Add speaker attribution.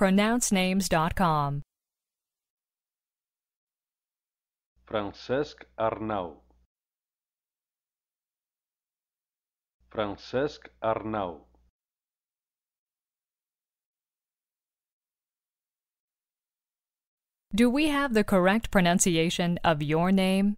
Speaker 1: pronouncenames.com.
Speaker 2: Francesc Arnau. Francesc Arnau.
Speaker 1: Do we have the correct pronunciation of your name?